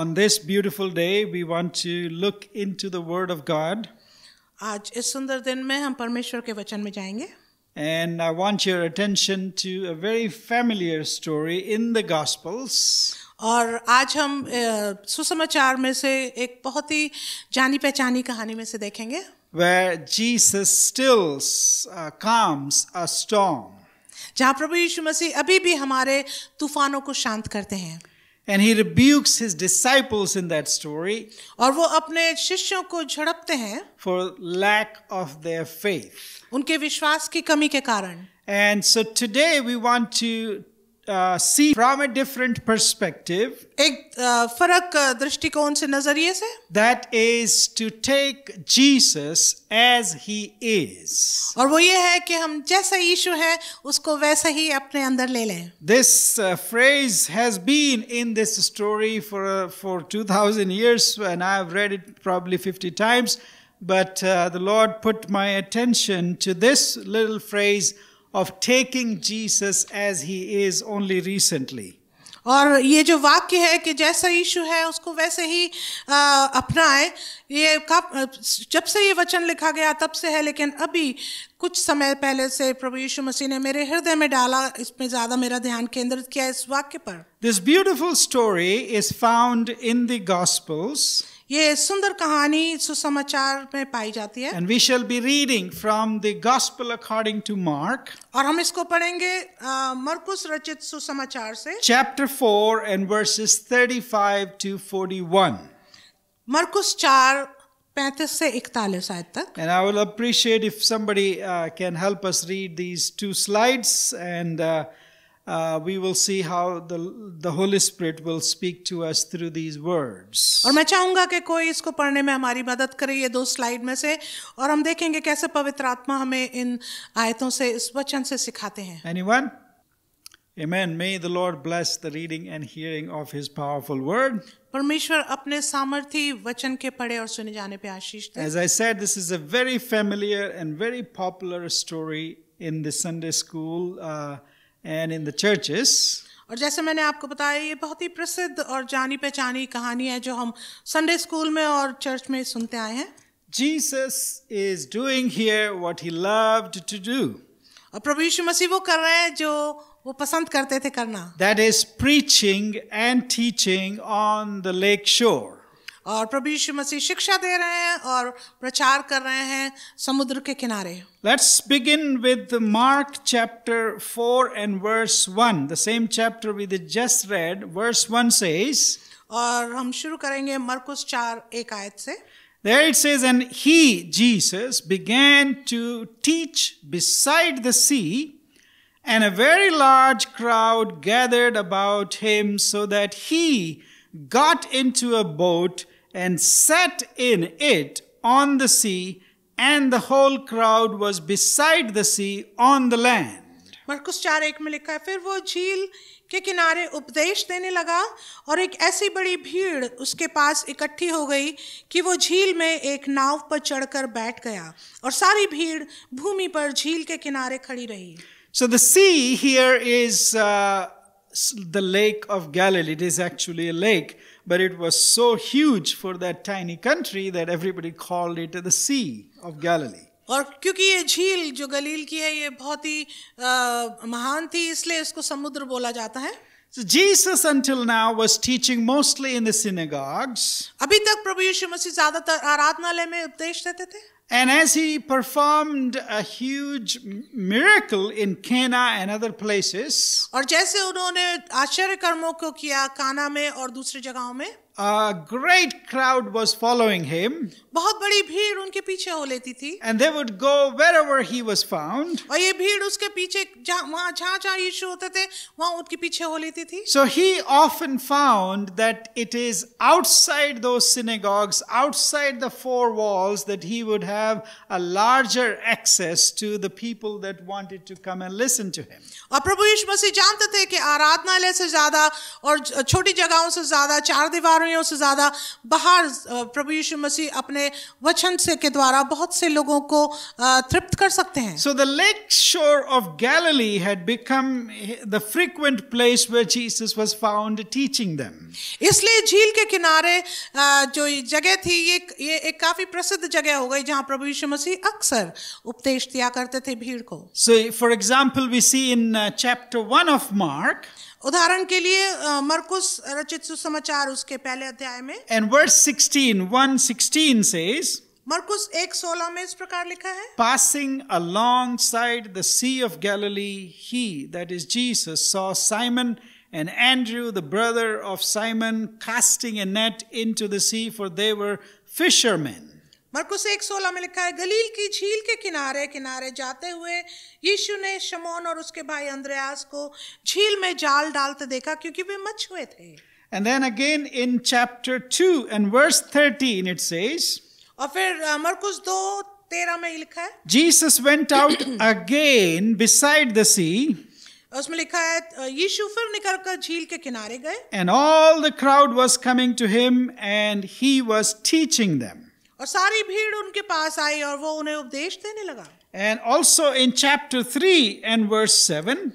on this beautiful day, we want to look into the Word of God. आज इस सुंदर दिन में हम परमेश्वर के वचन में जाएंगे And I want your attention to a very familiar story in the Gospels. और आज हम सुसमाचार में से एक बहुत ही जानी पहचानी कहानी में से देखेंगे Where Jesus stills, uh, calms a storm. जहाँ प्रभु यीशु मसीह अभी भी हमारे तूफानों को शांत करते हैं and he rebukes his disciples in that story. और वो अपने शिष्यों को झड़पते हैं. For lack of their faith. उनके विश्वास की कमी के कारण. And so today we want to uh, see from a different perspective एक uh, फर्क uh, दृष्टिकोण से नजरिए से that is to take Jesus as he is और वो ये है कि हम जैसा यीशु है उसको वैसा ही अपने अंदर ले लें this uh, phrase has been in this story for uh, for 2000 years and I've read it probably 50 times but uh, the Lord put my attention to this little phrase of taking Jesus as he is only recently. और ये जो वाक्य है कि जैसा यीशु है उसको वैसे ही अपनाए ये कब जब से ये वचन लिखा गया तब से है लेकिन अभी कुछ समय पहले से प्रभु यीशु मसीह ने मेरे हृदय में डाला इसमें ज़्यादा मेरा ध्यान केंद्रित किया इस वाक्य पर this beautiful story is found in the gospels ये सुंदर कहानी सुसमाचार में पाई जाती है and we shall be reading from the gospel according to Mark और हम इसको पढ़ेंगे मरकुस रचित सुसमाचार से चैप्टर 4 एंड वर्सेस 35 टू 41 मरकुस 4 35 से 41 आयत तक and I will appreciate if somebody can help us read these two slides and uh, uh, we will see how the the Holy Spirit will speak to us through these words. और मैं चाहूंगा कि कोई इसको पढ़ने में हमारी मदद करे ये दो स्लाइड में से और हम देखेंगे कैसे पवित्र आत्मा हमें इन आयतों से इस वचन से सिखाते हैं. Anyone? Amen. May the Lord bless the reading and hearing of His powerful word. परमेश्वर अपने सामर्थी वचन के पढ़े और सुने जाने पे आशीष दे. As I said, this is a very familiar and very popular story in the Sunday school. Uh, and in the churches और जैसे मैंने आपको बताया ये बहुत ही प्रसिद्ध और जानी पहचानी कहानी है जो हम संडे स्कूल में और चर्च में सुनते आए हैं Jesus is doing here what he loved to do और प्रभु यीशु मसीह वो कर रहे हैं जो वो पसंद करते थे करना that is preaching and teaching on the lake shore और प्रभु यीशु मसीह शिक्षा दे रहे हैं और प्रचार कर रहे हैं समुद्र के किनारे let's begin with Mark chapter 4 and verse 1 the same chapter we just read verse 1 says. और हम शुरू करेंगे मरकुस चार एक आयत से There it says, and he, Jesus, began to teach beside the sea, and a very large crowd gathered about him, so that he got into a boat and sat in it on the sea, and the whole crowd was beside the sea on the land. मरकुस चार एक में लिखा है फिर वो झील के किनारे उपदेश देने लगा और एक ऐसी बड़ी भीड़ उसके पास इकट्ठी हो गई कि वो झील में एक नाव पर चढ़कर बैठ गया और सारी भीड़ भूमि पर झील के किनारे खड़ी रही So the sea here is uh, the lake of Galilee. It is actually a lake. but it was so huge for that tiny country that everybody called it the Sea of Galilee. और क्योंकि ये झील जो गलील की है ये बहुत ही महान थी इसलिए इसको समुद्र बोला जाता है So Jesus until now was teaching mostly in the synagogues. अभी तक प्रभु यीशु मसीह ज्यादातर आराधनालय में उपदेश देते थे and as he performed a huge miracle in Cana and other places, और जैसे उन्होंने आश्चर्य कर्मों को किया काना में और दूसरी जगहों में a great crowd was following him. बहुत बड़ी भीड़ उनके पीछे हो लेती थी. And they would go wherever he was found. और ये भीड़ उसके पीछे वहाँ जहाँ जहाँ यीशु होते थे वहाँ उनके पीछे हो लेती थी. So he often found that it is outside those synagogues, outside the four walls, that he would have a larger access to the people that wanted to come and listen to him. और प्रभु यीशु मसीह जानते थे कि आराधनालय से ज्यादा और छोटी जगहों से ज्यादा चार दीवारों हैं से ज़्यादा बाहर प्रभु यीशु मसीह अपने वचन से के द्वारा बहुत से लोगों को तृप्त कर सकते हैं so the lake shore of Galilee had become the frequent place where Jesus was found teaching them इसलिए झील के किनारे जो जगह थी ये ये एक काफी प्रसिद्ध जगह हो गई जहां प्रभु यीशु मसीह अक्सर उपदेश दिया करते थे भीड़ को so for example we see in chapter 1 of Mark उदाहरण के लिए मरकुस रचित सुसमाचार उसके पहले अध्याय में एंड वर्स 16 116 says मरकुस 1:16 में इस प्रकार लिखा है passing alongside the sea of Galilee he that is Jesus saw Simon and Andrew the brother of Simon casting a net into the sea for they were fishermen मरकुस एक सोलह में लिखा है गलील की झील के किनारे किनारे जाते हुए यीशु ने शमोन और उसके भाई अंद्रयास को झील में जाल डालते देखा क्योंकि वे मच हुए थे and then again in chapter two and verse thirteen it says फिर मरकुस दो तेरह में लिखा है Jesus went out again beside the sea उसमें लिखा है यीशु फिर निकल कर झील के किनारे गए and all the crowd was coming to him and he was teaching them And also in chapter three and verse seven, उन्हें उपदेश देने लगा and also in chapter three and verse seven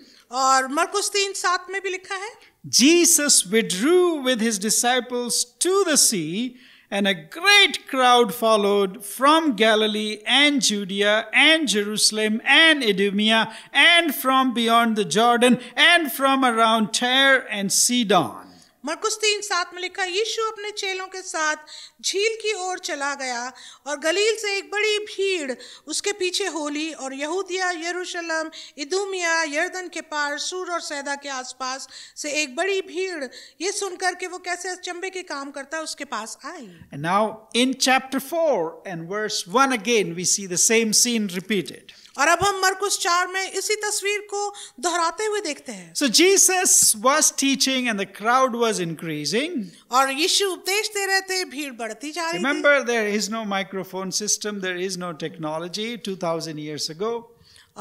और and a great crowd followed from Galilee and Judea and Jerusalem and Idumea and from beyond the Jordan and from around Tyre and Sidon. मरकुस तीन सात में लिखा यीशु अपने चेलों के साथ झील की ओर चला गया और गलील से एक बड़ी भीड़ उसके पीछे होली और यहूदिया यरूशलम इदूमिया यर्दन के पार सूर और सैदा के आसपास से एक बड़ी भीड़ ये सुनकर के वो कैसे चंबे के काम करता है उसके पास आई now in chapter four and verse one again we see the same scene repeated और अब हम मरकुस चार में इसी तस्वीर को दोहराते हुए देखते हैं so Jesus was teaching and the crowd was increasing और यीशु उपदेश दे रहे थे भीड़ बढ़ती जा रही थी remember there is no microphone system there is no technology 2000 years ago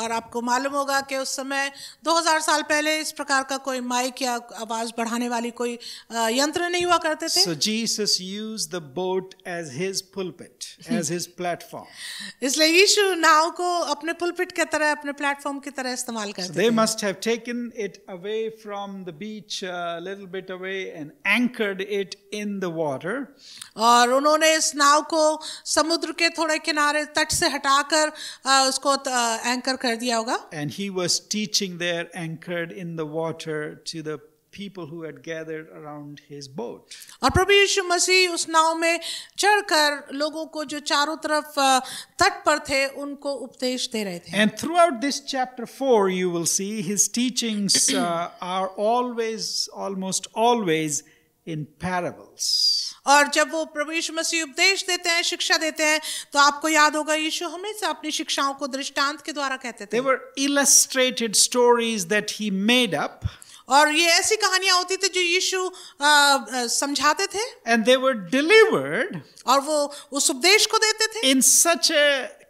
और आपको मालूम होगा कि उस समय 2000 साल पहले इस प्रकार का कोई माइक या आवाज बढ़ाने वाली कोई यंत्र नहीं हुआ करते थे so Jesus used the boat as his pulpit as his platform इसलिए यीशु नाव को अपने पुलपिट के तरह अपने प्लेटफॉर्म की तरह इस्तेमाल करते थे they थे. must have taken it away from the beach a little bit away and anchored it in the water और उन्होंने इस नाव को समुद्र के थोड़े किनारे तट से हटाकर उसको anchor and he was teaching there anchored in the water to the people who had gathered around his boat and throughout this chapter 4 you will see his teachings uh, are always almost always in parables और जब वो प्रभु यीशु मसीह उपदेश देते हैं शिक्षा देते हैं तो आपको याद होगा यीशु हमेशा अपनी शिक्षाओं को दृष्टांत के द्वारा कहते थे were illustrated stories that he made up और ये ऐसी कहानियां होती थी जो यीशु समझाते थे एंड दे वर डिलीवर्ड और वो उस उपदेश को देते थे इन सच ए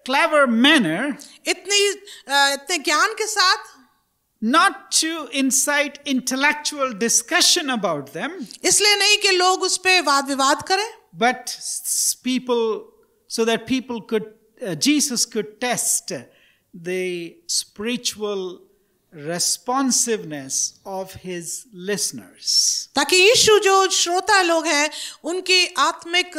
क्लेवर मैनर इतनी इतने ज्ञान के साथ not to incite intellectual discussion about them. इसलिए नहीं कि लोग उस पे But people, so that people could, uh, Jesus could test the spiritual responsiveness of his listeners ताकि यीशु जो श्रोता लोग हैं उनकी आत्मिक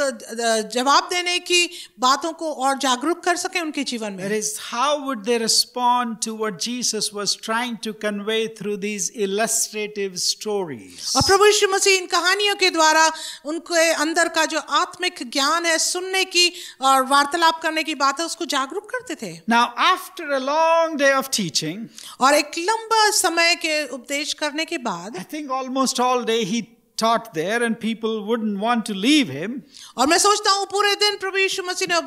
जवाब देने की बातों को और जागरूक कर सके उनके जीवन में is how would they respond to what Jesus was trying to convey through these illustrative stories और प्रभु यीशु मसीह इन कहानियों के द्वारा उनके अंदर का जो आत्मिक ज्ञान है सुनने की और वार्तालाप करने की बात है उसको जागरूक करते थे now after a long day of teaching और एक लंबा समय के उपदेश करने के बाद I think almost all day he taught there and people wouldn't want to leave him और मैं सोचता हूँ पूरे दिन प्रभु यीशु मसीह ने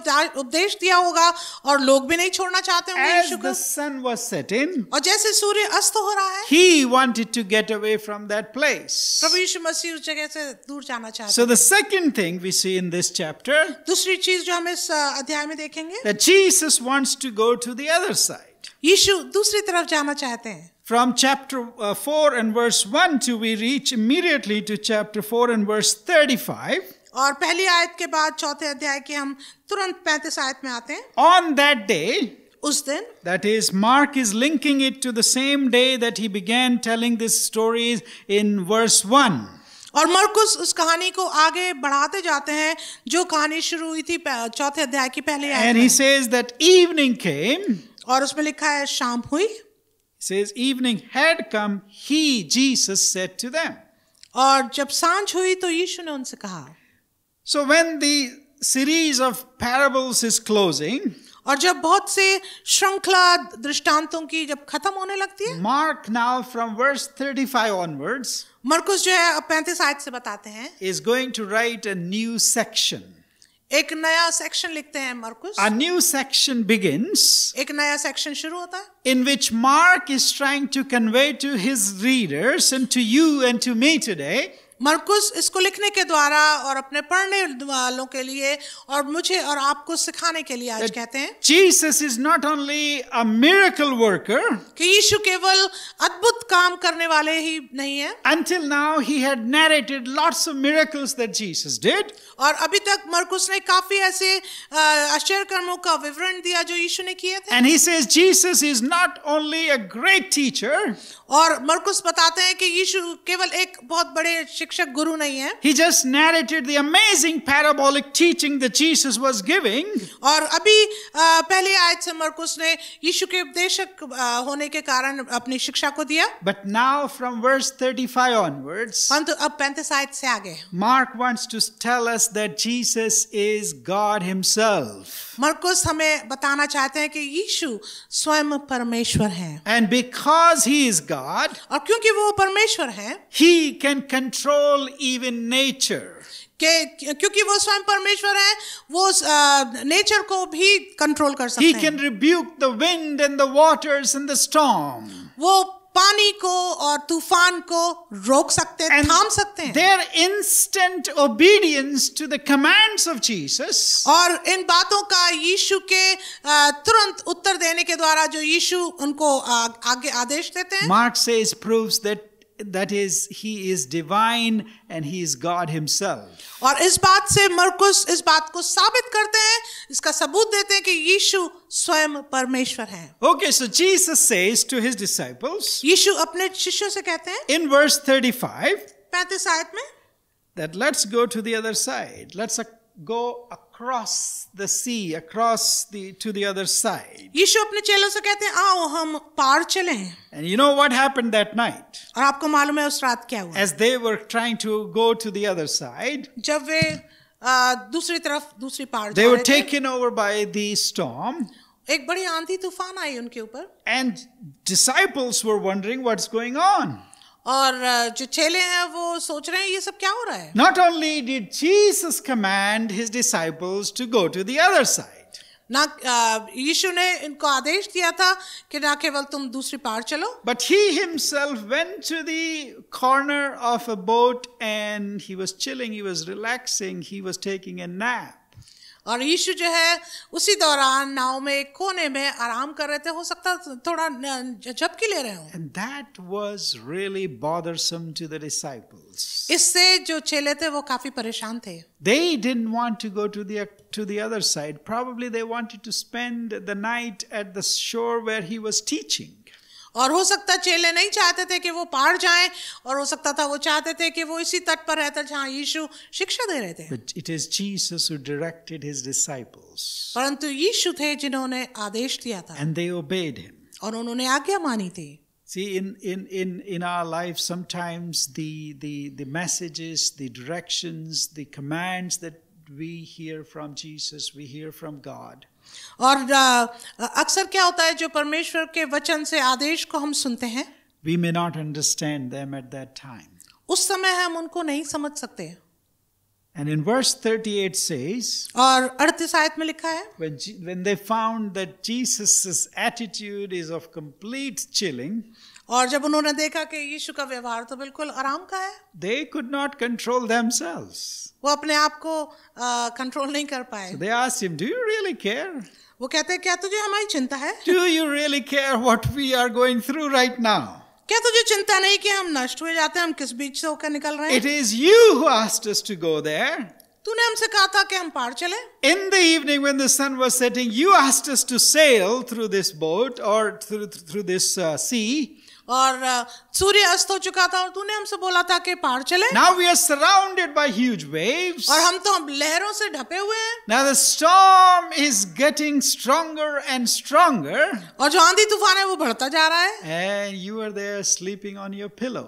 उपदेश दिया होगा और लोग भी नहीं छोड़ना चाहते होंगे यीशु को as the sun was setting और जैसे सूर्य अस्त हो रहा है he wanted to get away from that place प्रभु यीशु मसीह उस जगह से दूर जाना चाहते so the second thing we see in this chapter दूसरी चीज जो हम इस अध्याय में देखेंगे that Jesus wants to go to the other side यीशु दूसरी तरफ जाना चाहते हैं From chapter uh, 4 and verse 1 to we reach immediately to chapter 4 and verse 35. और पहली आयत के बाद चौथे अध्याय के हम तुरंत 35 आयत में आते हैं On that day उस दिन that is mark is linking it to the same day that he began telling this story in verse 1 और मरकुस उस कहानी को आगे बढ़ाते जाते हैं जो कहानी शुरू हुई थी चौथे अध्याय की पहली आयत And he says that evening came और उसमें लिखा है शाम हुई says evening had come he jesus said to them और जब सांझ हुई तो यीशु ने उनसे कहा so when the series of parables is closing और जब बहुत से श्रृंखला दृष्टांतों की जब खत्म होने लगती है Mark now from verse 35 onwards मार्कुस जो है 35 आयत से बताते हैं is going to write a new section A new section begins. एक नया सेक्शन शुरू In which Mark is trying to convey to his readers and to you and to me today मरकुस इसको लिखने के द्वारा और अपने पढ़ने वालों के लिए और मुझे और आपको सिखाने के लिए आज That कहते हैं Jesus is not only a miracle worker कि यीशु केवल अद्भुत काम करने वाले ही नहीं है until now he had narrated lots of miracles that Jesus did और अभी तक मरकुस ने काफी ऐसे आश्चर्य कर्मों का विवरण दिया जो यीशु ने किए थे and he says Jesus is not only a great teacher और मरकुस बताते हैं कि यीशु केवल एक बहुत बड़े शिक्षक गुरु नहीं है he just narrated the amazing parabolic teaching the Jesus was giving और अभी पहले आयत से मरकुस ने यीशु के उपदेशक होने के कारण अपनी शिक्षा को दिया but now from verse 35 onwards परंतु अब 35 आयत से आगे Mark wants to tell us that Jesus is God himself मरकुस हमें बताना चाहते हैं कि यीशु स्वयं परमेश्वर है and because he is God और क्योंकि वो परमेश्वर है he can control control even nature. के क्योंकि वो स्वयं परमेश्वर है वो नेचर को भी कंट्रोल कर सकते हैं। He can rebuke the wind and the waters and the storm. वो पानी को और तूफान को रोक सकते हैं थाम सकते हैं their instant obedience to the commands of Jesus और इन बातों का यीशु के तुरंत उत्तर देने के द्वारा जो यीशु उनको आगे आदेश देते हैं Mark says proves that that is he is divine and he is god himself और इस बात से मरकुस इस बात को साबित करते हैं इसका सबूत देते हैं कि यीशु स्वयं परमेश्वर हैं okay so jesus says to his disciples Yeshu अपने शिष्यों से कहते हैं in verse 35 35 आयत में that let's go to the other side let's go across the sea across the to the other side अपने चेलों से कहते हैं आओ हम पार चलें and you know what happened that night और आपको मालूम है उस रात क्या हुआ as they were trying to go to the other side जब वे दूसरी तरफ दूसरी पार they were taken over by the storm एक बड़ी आंधी तूफान आई उनके ऊपर and disciples were wondering what's going on और जो चेले हैं वो सोच रहे हैं ये सब क्या हो रहा है not only did Jesus command his disciples to go to the other side ना यीशु ने इनको आदेश दिया था कि ना केवल तुम दूसरी पार चलो but he himself went to the corner of a boat and he was chilling he was relaxing he was taking a nap और यीशु जो है उसी दौरान नाव में कोने में आराम कर रहे थे हो सकता थोड़ा झपकी ले रहे हो डिसाइपल्स इससे जो चेले थे वो काफी परेशान थे they didn't want to go to the to the other side probably they wanted to spend the night at the shore where he was teaching और हो सकता चेले नहीं चाहते थे कि वो पार जाएं और हो सकता था वो चाहते थे कि वो इसी तट पर रहता जहां यीशु शिक्षा दे रहे थे But it is Jesus who directed his disciples. परंतु यीशु थे जिन्होंने आदेश दिया था And they obeyed him. और उन्होंने आज्ञा मानी थी See, in, in, in, in our life, sometimes the, the, the messages, the directions, the commands that we hear from Jesus, we hear from God. और अक्सर क्या होता है जो परमेश्वर के वचन से आदेश को हम सुनते हैं we may not understand them at that time उस समय हम उनको नहीं समझ सकते And in verse 38 says, और 38 आयत में लिखा है when, when they found that Jesus' attitude is of complete chilling, और जब उन्होंने देखा कि यीशु का व्यवहार तो बिल्कुल आराम का है they could not control themselves वो अपने आप को कंट्रोल uh, नहीं कर पाए they asked him do you really care वो कहते हैं क्या तुझे हमारी चिंता है do you really care what we are going through right now क्या तुझे चिंता नहीं कि हम नष्ट हुए जाते हैं हम किस बीच से होकर निकल रहे हैं it is you who asked us to go there तूने हमसे कहा था कि हम पार चले in the evening when the sun was setting you asked us to sail through this boat और थ्रू थ्रू दिस सी और सूर्य अस्त हो चुका था और तूने हमसे बोला था कि पार चले now we are surrounded by huge waves और हम तो हम लहरों से ढपे हुए हैं now the storm is getting stronger and stronger और जो आंधी तूफान है वो बढ़ता जा रहा है and you are there sleeping on your pillow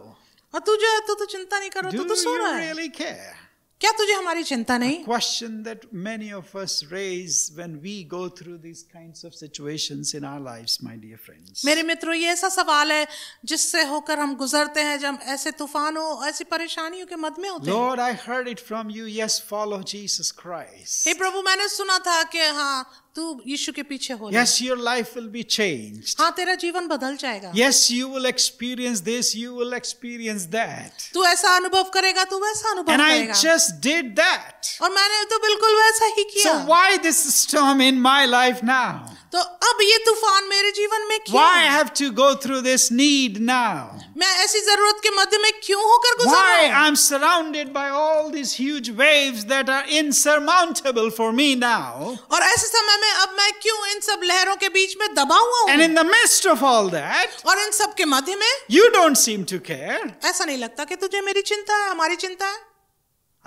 और तू जो है तू तो चिंता नहीं कर रहा तू तो सो रहा है really care? क्या तुझे हमारी चिंता नहीं question that many of us raise when we go through this kinds of situations in our lives my dear friends मेरे मित्रों ये ऐसा सवाल है जिससे होकर हम गुजरते हैं जब ऐसे तूफानों ऐसी परेशानियों के मध्य में होते हैं Lord I heard it from you yes follow Jesus Christ हे प्रभु मैंने सुना था कि हाँ तू यीशु के पीछे हो yes your life will be changed हाँ तेरा जीवन बदल जाएगा yes you will experience this you will experience that तू ऐसा अनुभव करेगा तू वैसा अनुभव and करेगा and I just did that और मैंने तो बिल्कुल वैसा ही किया so why this storm in my life now तो अब ये तूफान मेरे जीवन में क्यों Why I have to go through this need now? मैं ऐसी जरूरत के मध्य में क्यों होकर गुजर रहा हूं? Why I'm surrounded by all these huge waves that are insurmountable for me now? और ऐसे समय में अब मैं क्यों इन सब लहरों के बीच में दबा हुआ हूं? And in the midst of all that, और इन सब के मध्य में you don't seem to care. ऐसा नहीं लगता कि तुझे मेरी चिंता है, हमारी चिंता है?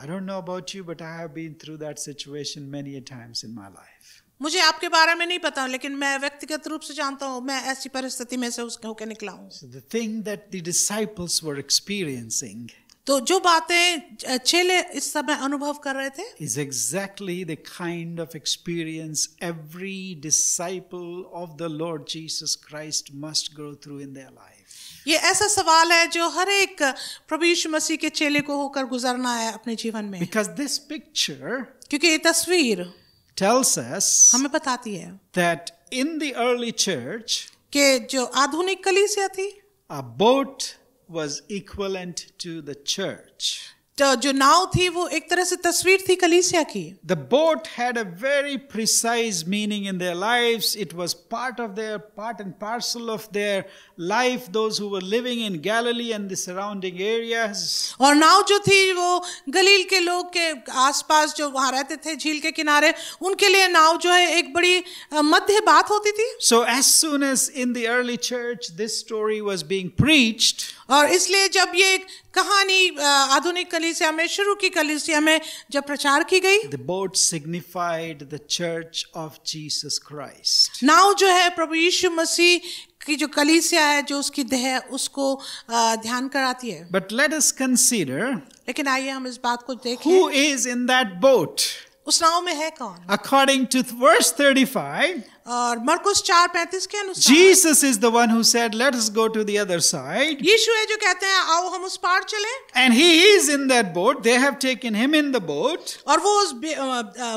I don't know about you, but I have been through that situation many a times in my life. मुझे आपके बारे में नहीं पता लेकिन मैं व्यक्तिगत रूप से जानता हूँ मैं ऐसी परिस्थिति में से उसके होकर निकला हूँ the thing that the disciples were experiencing तो जो बातें चेले इस समय अनुभव कर रहे थे is exactly the kind of experience every disciple of the Lord Jesus Christ must grow through in their life ये ऐसा सवाल है जो हर एक प्रभु यीशु मसीह के चेले को होकर गुजरना है अपने जीवन में बिकॉज दिस पिक्चर क्योंकि ये तस्वीर tells us हमें बताती है that in the early church जो आधुनिक कलीसिया थी a boat was equivalent to the church तो जो नाव थी वो एक तरह से तस्वीर थी कलीसिया की the boat had a very precise meaning in their lives it was part of their part and parcel of their life those who were living in Galilee and the surrounding areas और नाव जो थी वो गलील के लोग के आसपास जो वहां रहते थे झील के किनारे उनके लिए नाव जो है एक बड़ी मध्य बात होती थी so as soon as in the early church this story was being preached और इसलिए जब ये कहानी आधुनिक कलिसिया में शुरू की कलिसिया में जब प्रचार की गई the boat signified the church of Jesus Christ नाव जो है प्रभु यीशु मसीह की जो कलिसिया है जो उसकी देह उसको ध्यान कराती है बट लेट अस कंसीडर लेकिन आइए हम इस बात को देखें who is in that boat उस नाव में है कौन अकॉर्डिंग टू वर्स 35 और मरकुस 4:35 के अनुसार Jesus is the one who said let us go to the other side यीशु है जो कहते हैं आओ हम उस पार चलें and he is in that boat they have taken him in the boat और वो उस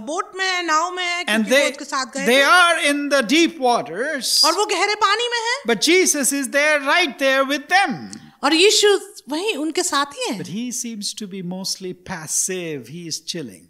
बोट में नाव में है एंड दे उसके साथ गए they are in the deep waters और वो गहरे पानी में है but Jesus is there right there with them और यीशु वहीं उनके साथ ही है but he seems to be mostly passive he is chilling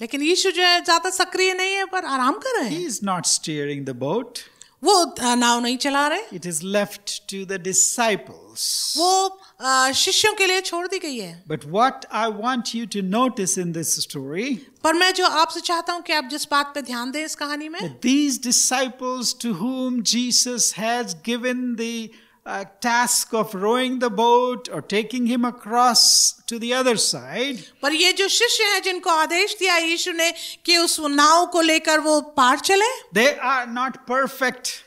लेकिन यीशु जो है ज्यादा सक्रिय नहीं है पर आराम कर रहे हैं he is not steering the boat वो नाव नहीं चला रहे it is left to the disciples वो शिष्यों के लिए छोड़ दी गई है but what I want you to notice in this story पर मैं जो आपसे चाहता हूं कि आप जिस बात पे ध्यान दें इस कहानी में these disciples to whom Jesus has given the A task of rowing the boat or taking him across to the other side. पर ये जो शिष्य हैं जिनको आदेश दिया यीशु ने कि उस नाव को लेकर They are not perfect.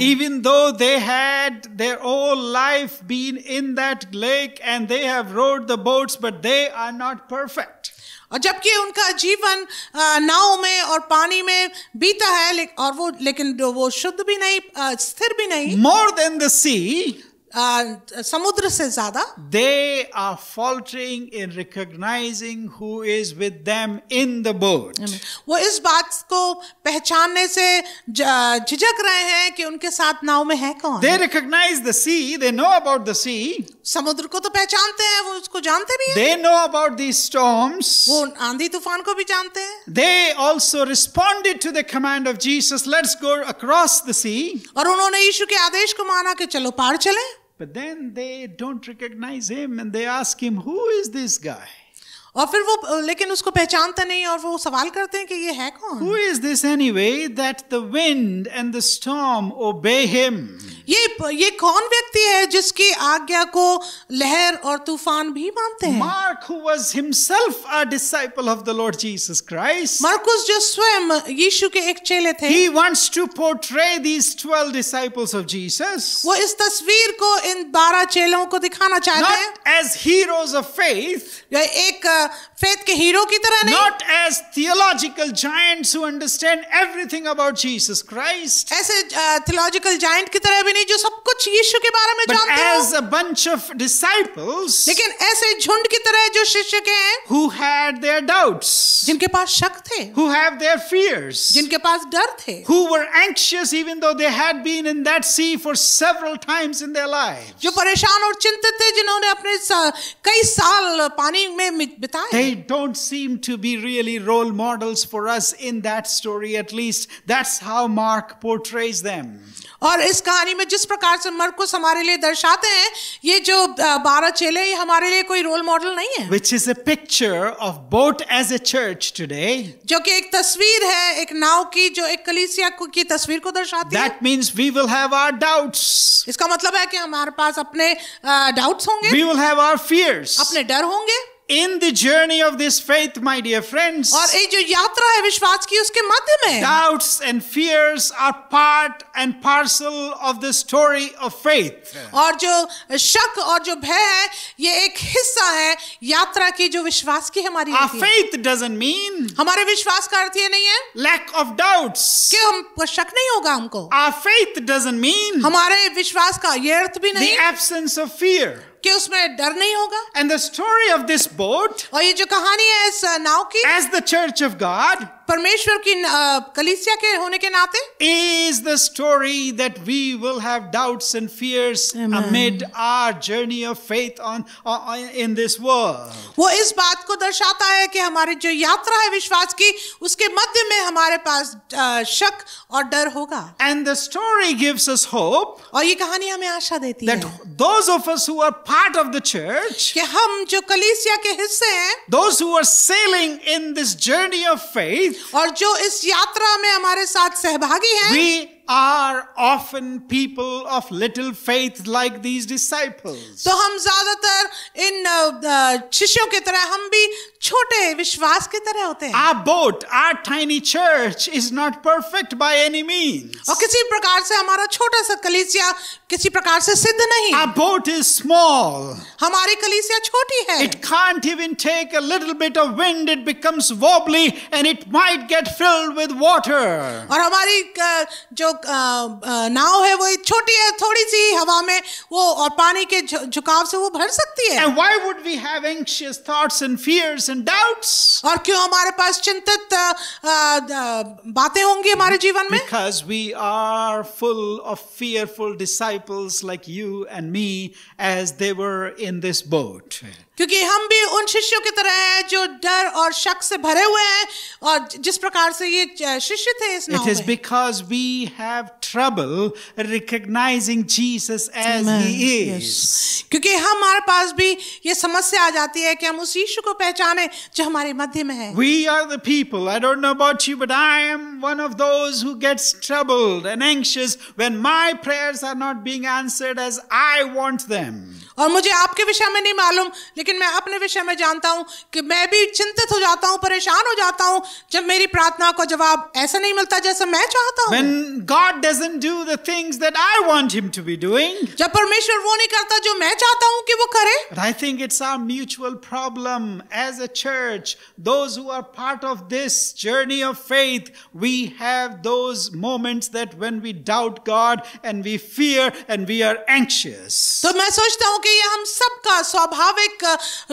Even though they had their whole life been in that lake and they have rowed the boats, but they are not perfect. और जबकि उनका जीवन नाव में और पानी में बीता है और वो लेकिन वो शुद्ध भी नहीं स्थिर भी नहीं मोर देन द सी समुद्र से ज्यादा they are faltering in recognizing who is with them in the boat वो इस बात को पहचानने से झिझक रहे हैं कि उनके साथ नाव में है कौन they recognize the sea they know about the sea समुद्र को तो पहचानते हैं वो उसको जानते भी हैं they know about the storms वो आंधी तूफान को भी जानते हैं they also responded to the command of Jesus let's go across the sea और उन्होंने यीशु के आदेश को माना कि चलो पार चलें but then they don't recognize him and they ask him who is this guy और फिर वो लेकिन उसको पहचानता नहीं और वो सवाल करते हैं कि ये है कौन who is this anyway that the wind and the storm obey him ये ये कौन व्यक्ति है जिसकी आज्ञा को लहर और तूफान भी मानते हैं Mark who was himself a disciple of the Lord Jesus Christ मार्कुस जो स्वयं यीशु के एक चेले थे he wants to portray these 12 disciples of Jesus वो इस तस्वीर को इन 12 चेलों को दिखाना चाहते हैं एज हीरोज ऑफ फेथ एक फेथ के हीरो की तरह नहीं not as theological giants who understand everything about Jesus Christ ऐसे थियोलॉजिकल जायंट की तरह भी नहीं जो सब कुछ यीशु के बारे में जानते हो as a bunch of disciples लेकिन ऐसे झुंड की तरह जो शिष्य के हैं हु हैड देयर डाउट्स जिनके पास शक थे हु हैव देयर फियर्स जिनके पास डर थे who were anxious even though they had been in that sea for several times in their lives जो परेशान और चिंतित थे जिन्होंने अपने कई साल पानी में They don't seem to be really role models for us in that story at least that's how Mark portrays them. और इस कहानी में जिस प्रकार से मरकुस हमारे लिए दर्शाते हैं ये जो बारह चेले ये हमारे लिए कोई रोल मॉडल नहीं है Which is a picture of boat as a church today. जो कि एक तस्वीर है एक नाव की जो एक कलीसिया की तस्वीर को दर्शाती That है. means we will have our doubts. इसका मतलब है कि हमारे पास अपने डाउट्स होंगे. We will have our fears. अपने डर होंगे. in the journey of this faith my dear friends और ये जो यात्रा है विश्वास की उसके मध्य में doubts and fears are part and parcel of the story of faith और जो शक और जो भय है ये एक हिस्सा है यात्रा की जो विश्वास की हमारी our faith doesn't mean हमारे विश्वास का अर्थ ये नहीं है lack of doubts कि हम शक नहीं होगा हमको our faith doesn't mean हमारे विश्वास का ये अर्थ भी नहीं the absence of fear कि उसमें डर नहीं होगा and the story of this boat और ये जो कहानी है इस नाव की as the church of God परमेश्वर की कलिसिया के होने के नाते is the story that we will have doubts and fears amid our journey of faith on in this world वो इस बात को दर्शाता है कि हमारी जो यात्रा है विश्वास की उसके मध्य में हमारे पास शक और डर होगा and the story gives us hope और ये कहानी हमें आशा देती है that those of us who are part of the church कि हम जो कलिसिया के हिस्से हैं those who are sailing in this journey of faith और जो इस यात्रा में हमारे साथ सहभागी हैं we are often people of little faith like these disciples. So हम ज्यादातर इन शिष्यों की तरह हम भी छोटे विश्वास Our boat, our tiny church is not perfect by any means. और किसी प्रकार से हमारा छोटा सा कलीसिया किसी प्रकार से सिद्ध Our boat is small. हमारी कलीसिया छोटी है. It can't even take a little bit of wind. It becomes wobbly and it might get filled with water. और हमारी जो नाव है वो छोटी है थोड़ी सी हवा में वो और पानी के झुकाव से वो भर सकती है and why would we have anxious thoughts and fears and doubts और क्यों हमारे पास चिंतित बातें होंगी हमारे जीवन में because we are full of fearful disciples like you and me as they were in this boat क्योंकि हम भी उन शिष्यों की तरह हैं जो डर और शक से भरे हुए हैं और जिस प्रकार से ये शिष्य थे इस नाव It is because we have trouble recognizing Jesus as Amen. he is. Yes. क्योंकि हमारे पास भी ये समस्या आ जाती है कि हम उस यीशु को पहचाने जो हमारे मध्य में है We are the people. I don't know about you, but I am one of those who gets troubled and anxious when my prayers are not being answered as I want them. और मुझे आपके विषय में नहीं मालूम लेकिन मैं अपने विषय में जानता हूँ कि मैं भी चिंतित हो जाता हूँ परेशान हो जाता हूँ जब मेरी प्रार्थना का जवाब ऐसा नहीं मिलता जैसा मैं चाहता हूँ डू जब परमेश्वर वो नहीं करता जो मैं चाहता हूँ कि वो करे I think it's our mutual problem as a church our part of this journey of faith we have those moments that when we doubt God and we fear and we are anxious तो मैं सोचता हूँ क्योंकि ये हम सबका स्वाभाविक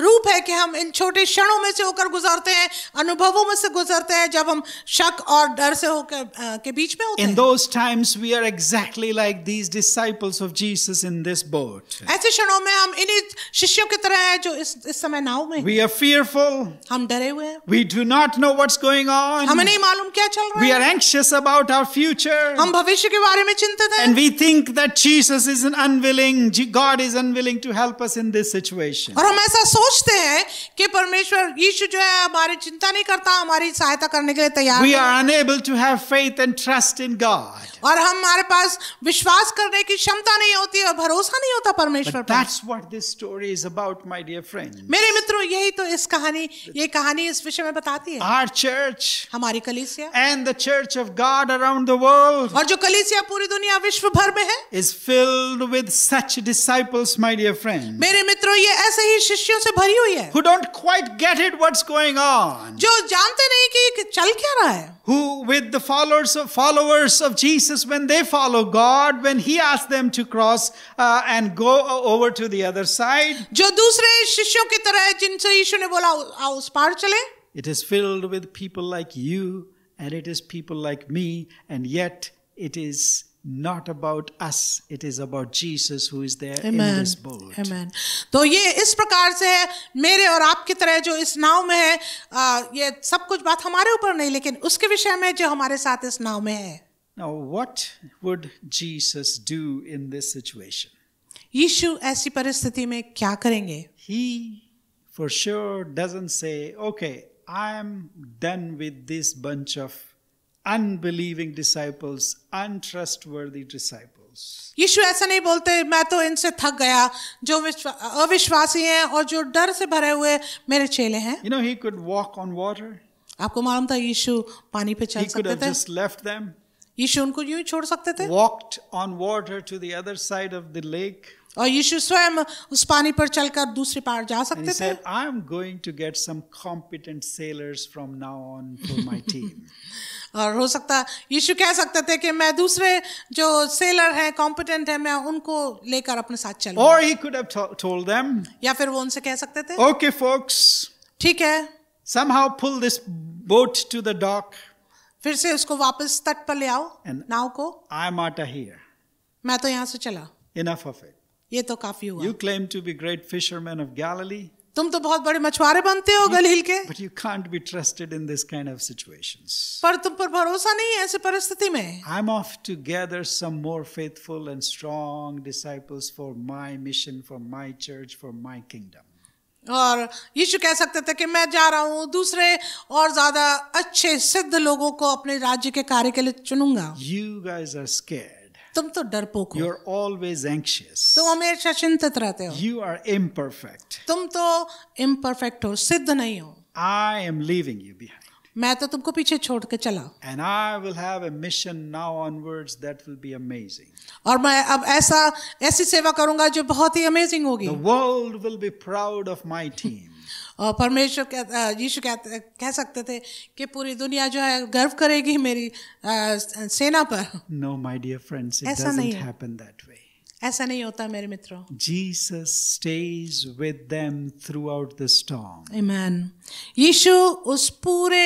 रूप है कि हम इन छोटे क्षणों में से होकर गुजरते हैं अनुभवों में से गुजरते हैं जब हम शक और डर से होकर के बीच में होते हैं in those times we are exactly like these disciples of Jesus in this boat ऐसे क्षणों में हम इन्हीं शिष्यों की तरह हैं जो इस इस समय नाव में वी आर fearful हम डरे हुए हैं we do not know what's going on हमें नहीं मालूम क्या चल रहा है we are anxious about our future हम भविष्य के बारे में चिंतित हैं and we think that Jesus is an unwilling God is unwilling to help us in this situation. और हम ऐसा सोचते हैं कि परमेश्वर यीशु जो है हमारी चिंता नहीं करता हमारी सहायता करने के लिए तैयार We are unable to have faith and trust in God. और हमारे पास विश्वास करने की क्षमता नहीं होती और भरोसा नहीं होता परमेश्वर पर That's what this story is about my dear friends. मेरे मित्रों यही तो इस कहानी ये कहानी इस विषय में बताती है Our church हमारी कलीसिया and the church of God around the world और जो कलीसिया पूरी दुनिया विश्व भर में है is filled with such disciples my dear dear friends मेरे मित्रों ये ऐसे ही शिष्यों से भरी हुई है who don't quite get it what's going on जो जानते नहीं कि चल क्या रहा है who with the followers of followers of Jesus when they follow God when he asked them to cross uh, and go uh, over to the other side जो दूसरे शिष्यों की तरह जिनसे यीशु ने बोला आओ उस पार चले it is filled with people like you and it is people like me and yet it is not about us it is about jesus who is there Amen. in this boat Amen. तो ये इस प्रकार से है मेरे और आपकी तरह जो इस नाव में है आ, ये सब कुछ बात हमारे ऊपर नहीं लेकिन उसके विषय में जो हमारे साथ इस नाव में है now what would jesus do in this situation यीशु ऐसी परिस्थिति में क्या करेंगे he for sure doesn't say okay i am done with this bunch of unbelieving disciples, untrustworthy disciples. यीशु ऐसा नहीं बोलते मैं तो इनसे थक गया जो अविश्वासी हैं और जो डर से भरे हुए मेरे चेले हैं You know he could walk on water. आपको मालूम था यीशु पानी पे चल सकते थे. He could have just left them. यीशु उनको यूं ही छोड़ सकते थे. Walked on water to the other side of the lake. और यीशु स्वयं उस पानी पर चलकर दूसरे पार जा सकते थे I am going to get some competent sailors from now on for my team और हो सकता यीशु कह सकते थे कि मैं दूसरे जो सेलर हैं कॉम्पिटेंट हैं मैं उनको लेकर अपने साथ चलूं या फिर वो उनसे कह सकते थे ओके फोक्स ठीक है somehow pull this boat to the dock फिर से उसको वापस तट पर ले आओ नाव को आई एम आउट हियर मैं तो यहां से चला इनफ ऑफ इट ये तो काफी हुआ you claim to be great fisherman of Galilee तुम तो बहुत बड़े मछुआरे बनते हो गलील के but you can't be trusted in this kind of situations पर तुम पर भरोसा नहीं है ऐसी परिस्थिति में I am off to gather some more faithful and strong disciples for my mission for my church for my kingdom और यीशु कह सकते थे कि मैं जा रहा हूँ दूसरे और ज्यादा अच्छे सिद्ध लोगों को अपने राज्य के कार्य के लिए चुनूंगा यू गाइस आर स्केयर तुम तो डरपोक हो यू आर ऑलवेज एंक्शियस तुम हमेशा चिंतित रहते हो यू आर इम्परफेक्ट तुम तो इम्परफेक्ट हो सिद्ध नहीं हो I am leaving you behind मैं तो तुमको पीछे छोड़ के चला and I will have a mission now onwards that will be amazing और मैं अब ऐसा ऐसी सेवा करूंगा जो बहुत ही अमेजिंग होगी the world will be proud of my team और परमेश्वर यीशु कह कह सकते थे कि पूरी दुनिया जो है गर्व करेगी मेरी आ, सेना पर no my dear friends it doesn't happen that way ऐसा नहीं होता मेरे मित्रों Jesus stays with them through the storm amen यीशु उस पूरे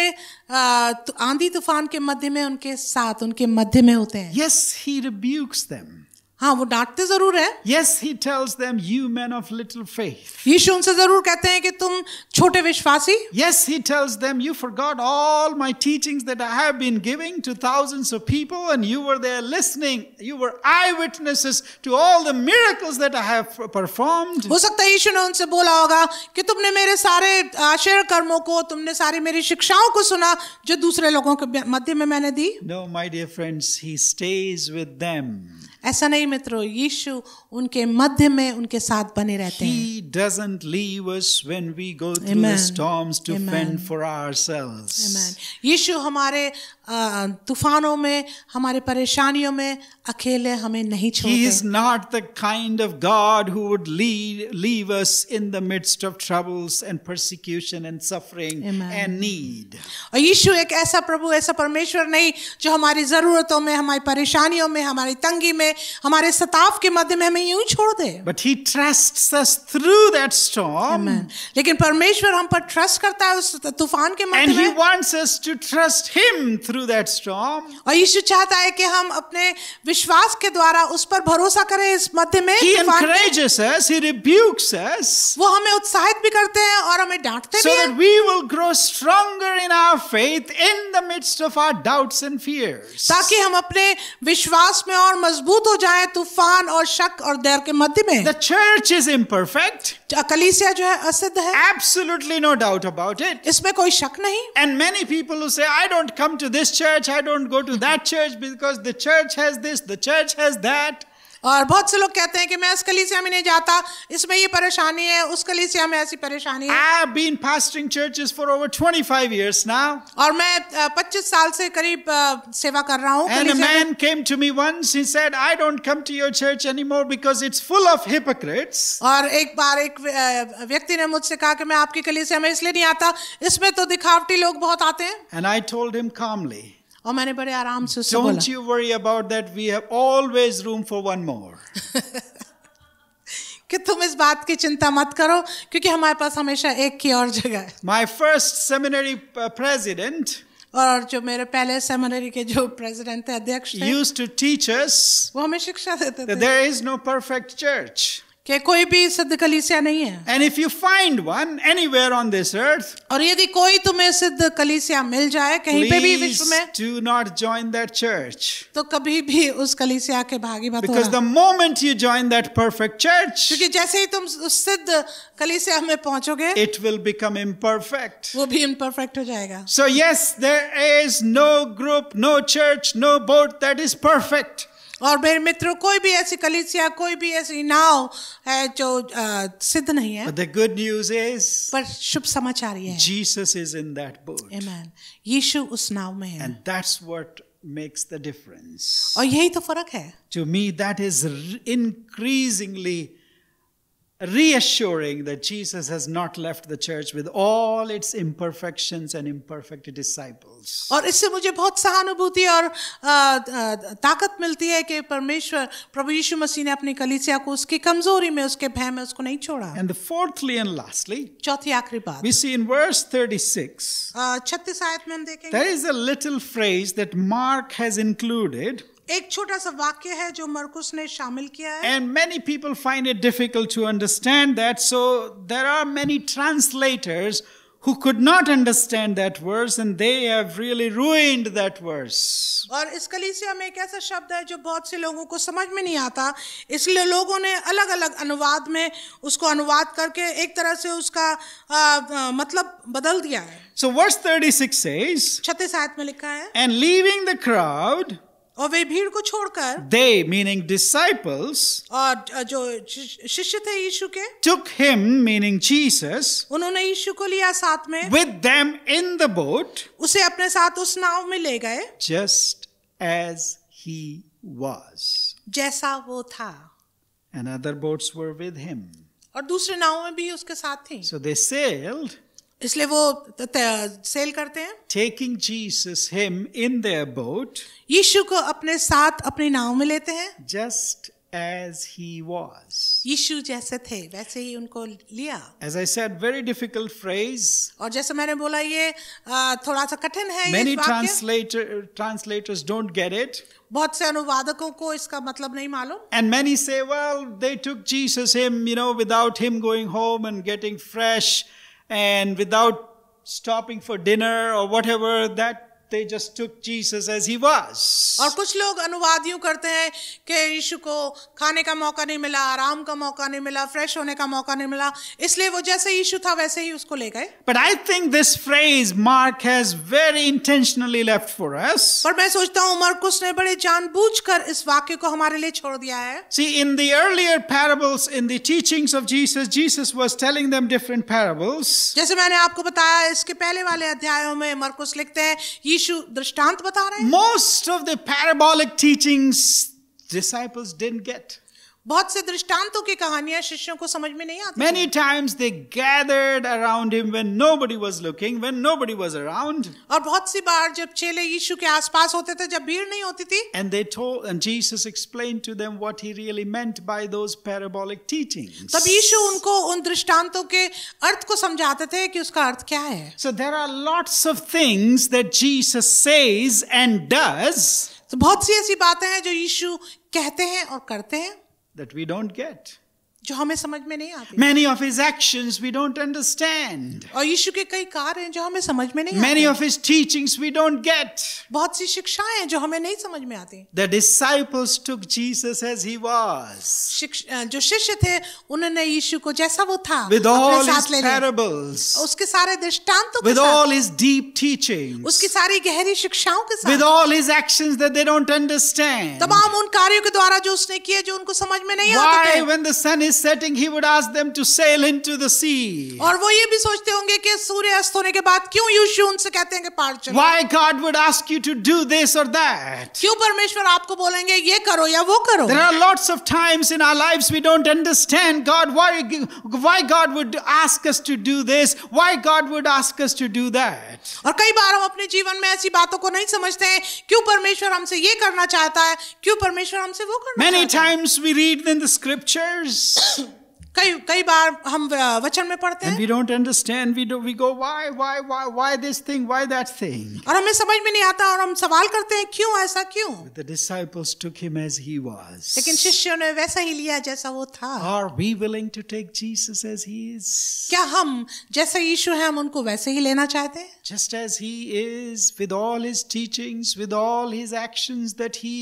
आंधी तूफान के मध्य में उनके साथ उनके मध्य में होते हैं यस ही रिब्यूक्स देम हाँ वो डांटते जरूर है yes he tells them you man of little faith यीशु उनसे जरूर कहते हैं कि तुम छोटे विश्वासी yes he tells them you forgot all my teachings that I have been giving to thousands of people and you were there listening you were eyewitnesses to all the miracles that I have performed हो सकता है यीशु ने उनसे बोला होगा कि तुमने मेरे सारे आशय कर्मों को तुमने सारी मेरी शिक्षाओं को सुना जो दूसरे लोगों के मध्य में मैंने दी no my dear friends he stays with them ऐसा नहीं मित्रों यीशु उनके मध्य में उनके साथ बने रहते हैं यीशु हमारे तूफानों में हमारे परेशानियों में अकेले हमें नहीं छोड़ते ही इज नॉट द और यीशु एक ऐसा प्रभु ऐसा परमेश्वर नहीं जो हमारी जरूरतों में हमारी परेशानियों में हमारी तंगी में हमारे सताव के मध्य में हमें नहीं यूं छोड़ दे but he trusts us through that storm लेकिन परमेश्वर हम पर ट्रस्ट करता है उस तूफान के मध्य में and he wants us to trust him through that storm और यीशु चाहता है कि हम अपने विश्वास के द्वारा उस पर भरोसा करें इस मध्य में ही एनकरेजेस अस ही रिब्यूक्स अस वो हमें उत्साहित भी करते हैं और हमें डांटते so भी हैं सो that we will grow stronger in our faith in the midst of our doubts and fears ताकि हम अपने विश्वास में और मजबूत हो जाएं तूफान और शक और और देर के मध्य में द चर्च इज इम्परफेक्ट कलीसिया जो है असिद्ध है absolutely no doubt about it इसमें कोई शक नहीं एंड मेनी पीपल से I don't come to this church I don't go to that church because the church has this the church has that और बहुत से लोग कहते हैं कि मैं इस कलीसिया में नहीं जाता इसमें ये परेशानी है उस कलीसिया में ऐसी परेशानी है I've been pastoring churches for over 25 years now. और मैं 25 साल से करीब सेवा कर रहा हूं And a man came to me once he said I don't come to your church anymore because it's full of hypocrites. और एक बार एक व्यक्ति ने मुझसे कहा कि मैं आपकी कलीसिया में इसलिए नहीं आता इसमें तो दिखावटी लोग बहुत आते हैं And I told him calmly. और मैंने बड़े आराम से उससे बोला don't you worry about that we have always room for one more कि तुम इस बात की चिंता मत करो क्योंकि हमारे पास हमेशा एक की और जगह है माय फर्स्ट सेमिनरी प्रेसिडेंट और जो मेरे पहले सेमिनरी के जो प्रेसिडेंट थे अध्यक्ष थे यूज्ड टू टीच अस वो हमें शिक्षा देते थे there is no perfect church कि कोई भी सिद्ध कलीसिया नहीं है and if you find one anywhere on this earth और यदि कोई तुम्हें सिद्ध कलीसिया मिल जाए कहीं पे भी विश्व में do not join that church तो कभी भी उस कलीसिया के भागी मत because the moment you join that perfect church क्योंकि जैसे ही तुम उस सिद्ध कलीसिया में पहुंचोगे इट विल बिकम इम्परफेक्ट वो भी इम्परफेक्ट हो जाएगा so yes there is no group no church no board that is perfect और मेरे मित्रों कोई भी ऐसी कलीसिया कोई भी ऐसी नाव है जो आ, सिद्ध नहीं है द गुड न्यूज इज पर शुभ समाचार ये है Jesus is in that boat amen यीशु उस नाव में है and that's what makes the difference और यही तो फर्क है to me that is increasingly reassuring that Jesus has not left the church with all its imperfections and imperfect disciples. और इससे मुझे बहुत सहानुभूति और ताकत मिलती है कि परमेश्वर प्रभु यीशु मसीह ने अपनी कलीसिया को उसकी कमजोरी में उसके भय में उसको नहीं छोड़ा And the fourthly and lastly चौथी आखिरी बात we see in verse 36 36 आयत में हम देखेंगे there is a little phrase that Mark has included एक छोटा सा वाक्य है जो मरकुस ने शामिल किया है and many people find it difficult to understand that so there are many translators who could not understand that verse and they have really ruined that verse और इस kalisiya mein एक ऐसा शब्द है जो बहुत से लोगों को समझ में नहीं आता इसलिए लोगों ने अलग अलग अनुवाद में उसको अनुवाद करके एक तरह से उसका matlab badal मतलब बदल दिया है सो वर्स 36 says 36 आयत में लिखा है एंड लीविंग the crowd और वे भीड़ को छोड़कर दे मीनिंग डिसाइपल्स और जो शिष्य थे यीशु के टुक हिम मीनिंग जीसस उन्होंने यीशु को लिया साथ में with them in the boat उसे अपने साथ उस नाव में ले गए जस्ट एज ही वाज जैसा वो था and other boats were with him और दूसरे नाव में भी उसके साथ थी सो दे सेल्ड इसलिए वो सेल करते हैं taking Jesus him in their boat यीशु को अपने साथ अपने नाव में लेते हैं जस्ट एज ही वॉज यीशु जैसे थे वैसे ही उनको लिया as I said very difficult phrase और जैसे मैंने बोला ये थोड़ा सा कठिन है many translator translators don't get it बहुत से अनुवादकों को इसका मतलब नहीं मालूम एंड मेनी से well they took Jesus him you know without him going home and getting fresh and without stopping for dinner or whatever, that they just took Jesus as he was. और कुछ लोग अनुवाद यूं करते हैं कि यीशु को खाने का मौका नहीं मिला आराम का मौका नहीं मिला फ्रेश होने का मौका नहीं मिला इसलिए वो जैसे यीशु था वैसे ही उसको ले गए but I think this phrase Mark has very intentionally left for us पर मैं सोचता हूं मार्कुस ने बड़े जानबूझकर इस वाक्य को हमारे लिए छोड़ दिया है see in the earlier parables in the teachings of Jesus Jesus was telling them different parables जैसे मैंने आपको बताया इसके पहले वाले अध्यायों में मार्कुस लिखते हैं यीशु दृष्टांत बता रहे हैं most of the parabolic teachings disciples didn't get बहुत से दृष्टांतों की कहानियां शिष्यों को समझ में नहीं आती और बहुत सी बार जब चेले यीशु के आसपास होते थे जब भीड़ नहीं होती थी and they explain to them what he really meant by those parabolic teachings तब यीशु उनको उन दृष्टांतों के अर्थ को समझाते थे कि उसका अर्थ क्या है so there are lot of things that Jesus says and does बहुत सी ऐसी बातें हैं जो यीशु कहते हैं और करते हैं that we don't get. जो हमें समझ में नहीं आते many of his actions we don't understand और यीशु के कई कार्य हैं जो हमें समझ में नहीं many of his teachings we don't get बहुत सी शिक्षाएं हैं जो हमें नहीं समझ में आती the disciples took Jesus as he was जो शिष्य थे उन्होंने यीशु को जैसा वो था विद ऑल हिज पैराबल्स उसके सारे दृष्टांतों के साथ with all his deep teaching उसकी सारी गहरी शिक्षाओं के साथ with all his actions that they don't understand तमाम उन कार्यों के द्वारा जो उसने किए जो उनको समझ में नहीं आते why when the sun is setting he would ask them to sail into the sea और वो ये भी सोचते होंगे कि सूर्य अस्त होने के बाद क्यों यीशु उनसे कहते हैं कि पार चलो why god would ask you to do this or that क्यों परमेश्वर आपको बोलेंगे ये करो या वो करो there are lots of times in our lives we don't understand god why why god would ask us to do this why god would ask us to do that और कई बार हम अपने जीवन में ऐसी बातों को नहीं समझते हैं क्यों परमेश्वर हमसे ये करना चाहता है क्यों परमेश्वर हमसे वो करना many times we read in the scriptures कई कई बार हम वचन में पढ़ते हैं we don't understand we do we go why why why why this thing why that thing और हमें समझ में नहीं आता और हम सवाल करते हैं क्यों ऐसा क्यों But the disciples took him as he was लेकिन शिष्यों ने वैसा ही लिया जैसा वो था are we willing to take Jesus as he is क्या हम जैसे यीशु हैं हम उनको वैसे ही लेना चाहते हैं just as he is with all his teachings with all his actions that he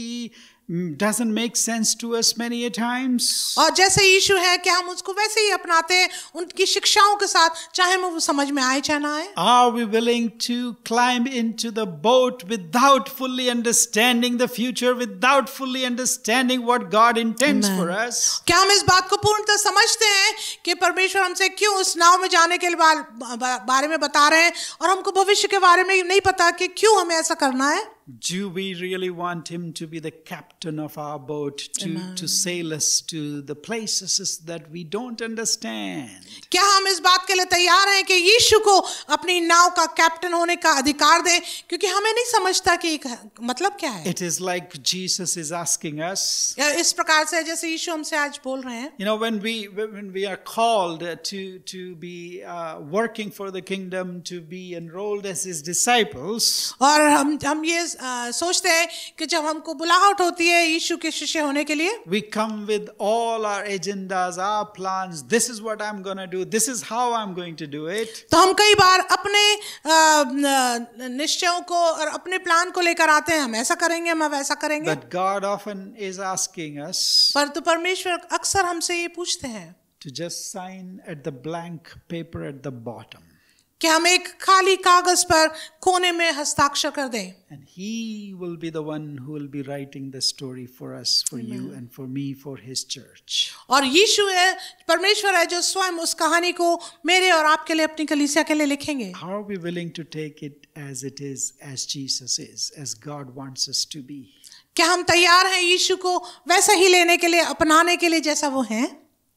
doesn't make sense to us many a times aur jaise issue hai ki hum usko waise hi apnate hain unki shikshaon ke sath chahe wo samajh mein aaye chahe na aaye are we willing to climb into the boat without fully understanding the future without fully understanding what God intends Amen. for us क्या हम इस बात को पूर्णतः समझते हैं कि परमेश्वर हमसे क्यों उस नाव में जाने के bare mein bata rahe hain aur humko bhavishya ke bare mein nahi pata ki क्यों hame aisa karna hai do we really want him to be the captain of our boat to to sail us to the places that we don't understand क्या हम इस बात के लिए तैयार हैं कि यीशु को अपनी नाव का कैप्टन होने का अधिकार दें क्योंकि हमें नहीं समझता कि मतलब क्या है it is like jesus is asking us इस प्रकार जैसे यीशु हमसे आज बोल रहे हैं you know when we when we are called to to be uh, working for the kingdom to be enrolled as his disciples और हम हम ये सोचते हैं कि जब हमको बुलाहट होती है यीशु के शिष्य होने के लिए we come with all our agendas our plan this is what I am gonna do this is how I am going to do it तो हम कई बार अपने निश्चयों को और अपने प्लान को लेकर आते हैं हम ऐसा करेंगे हम वैसा करेंगे but God often is asking us पर तो परमेश्वर अक्सर हमसे ये पूछते हैं to just sign at the blank paper at the bottom कि हम एक खाली कागज पर कोने में हस्ताक्षर कर दें and he will be the one who will be writing the story for us for you and for me for his church और यीशु है परमेश्वर है जो स्वयं उस कहानी को मेरे और आपके लिए अपनी कलीसिया के लिए लिखेंगे how we willing to take it as it is as Jesus is as God wants us to be क्या हम तैयार हैं यीशु को वैसा ही लेने के लिए अपनाने के लिए जैसा वो हैं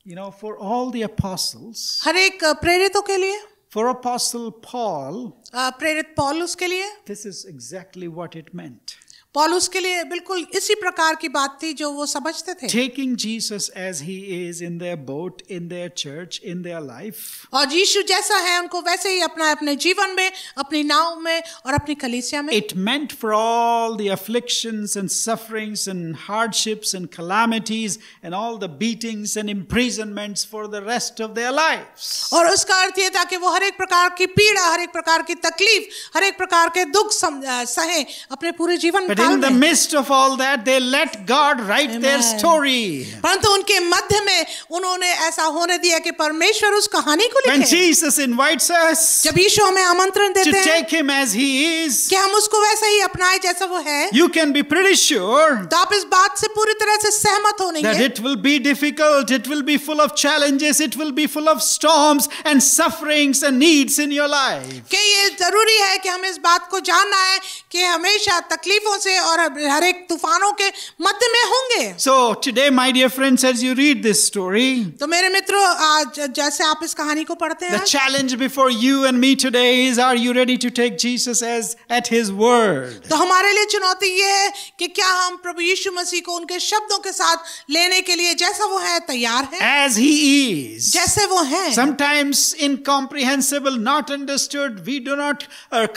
you know for all the apostles हर एक प्रेरितों के लिए For Apostle Paul, uh, प्रेरित Paul Paul, this is exactly what it meant. Paulus के लिए बिल्कुल इसी प्रकार की बात थी जो वो समझते थे taking Jesus as he is in their boat in their church in their life और यीशु जैसा है उनको वैसे ही अपना अपने जीवन में अपनी नाव में और अपनी कलीसिया में it meant for all the afflictions and sufferings and hardships and calamities and all the beatings and imprisonments for the rest of their lives और उसका अर्थ ये था कि वो हर एक प्रकार की पीड़ा हर एक प्रकार की तकलीफ हर एक प्रकार के दुख सहे अपने पूरे जीवन में in the midst of all that they let god write Amen. their story परंतु उनके मध्य में उन्होंने ऐसा होने दिया कि परमेश्वर उस कहानी को लिखे when jesus invites us जब यीशु हमें आमंत्रण देते हैं to take him as he is कि हम उसको वैसा ही अपनाएं जैसा वो है you can be pretty sure तो आप इस बात से पूरी तरह से सहमत हो that it will be difficult it will be full of challenges it will be full of storms and sufferings and needs in your life कि ये जरूरी है कि हम इस बात को जानना है कि हमेशा तकलीफों से से और हर एक तूफानों के मध्य में होंगे so today my dear friends as you read this story तो मेरे मित्रों आज जैसे आप इस कहानी को पढ़ते हैं the challenge before you and me today is are you ready to take Jesus as at his word तो हमारे लिए चुनौती ये है कि क्या हम प्रभु यीशु मसीह को उनके शब्दों के साथ लेने के लिए जैसा वो है तैयार है एज ही इज जैसे वो है sometimes incomprehensible not understood we do not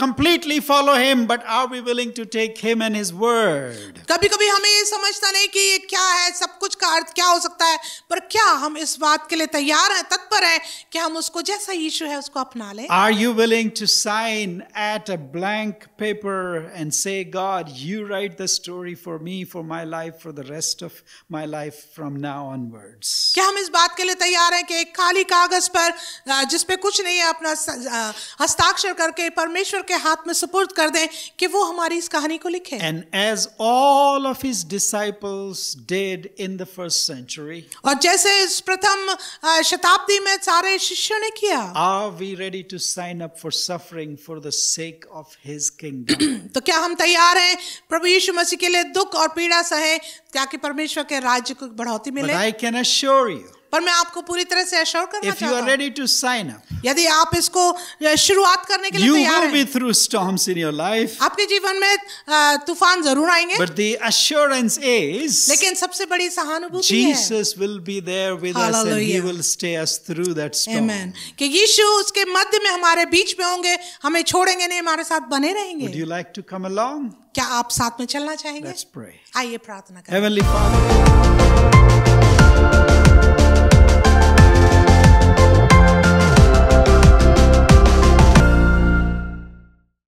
completely follow him but are we willing to take him him his word कभी कभी हमें ये समझता नहीं कि ये क्या है सब कुछ का अर्थ क्या हो सकता है पर क्या हम इस बात के लिए तैयार हैं तत्पर हैं कि हम उसको जैसा यीशु है उसको अपना लें are you willing to sign at a blank paper and say God you write the story for me for my life for the rest of my life from now onwards क्या हम इस बात के लिए तैयार हैं कि एक खाली कागज पर जिस पे कुछ नहीं है अपना हस्ताक्षर करके परमेश्वर के हाथ में सुपुर्द कर दें कि वो हमारी इस कहानी को लिखे And as all of his disciples did in the first century. और जैसे इस प्रथम शताब्दी में सारे शिष्यों ने किया. Are we ready to sign up for suffering for the sake of his kingdom? तो क्या हम तैयार हैं प्रभु यीशु मसीह के लिए दुख और पीड़ा सहे ताकि परमेश्वर के राज्य को मिले? But I can assure you. पर मैं आपको पूरी तरह से एश्योर करना चाहता हूं you are ready to sign up यदि आप इसको शुरुआत करने के लिए तैयार हैं you will be through storms in your life आपके जीवन में तूफान जरूर आएंगे बट द एश्योरेंस इज लेकिन सबसे बड़ी सहानुभूति है Jesus will be there with us and he will stay us through that storm amen कि यीशु उसके मध्य में हमारे बीच में होंगे हमें छोड़ेंगे नहीं हमारे साथ बने रहेंगे would you like to come along क्या आप साथ में चलना चाहेंगे आइए प्रार्थना करें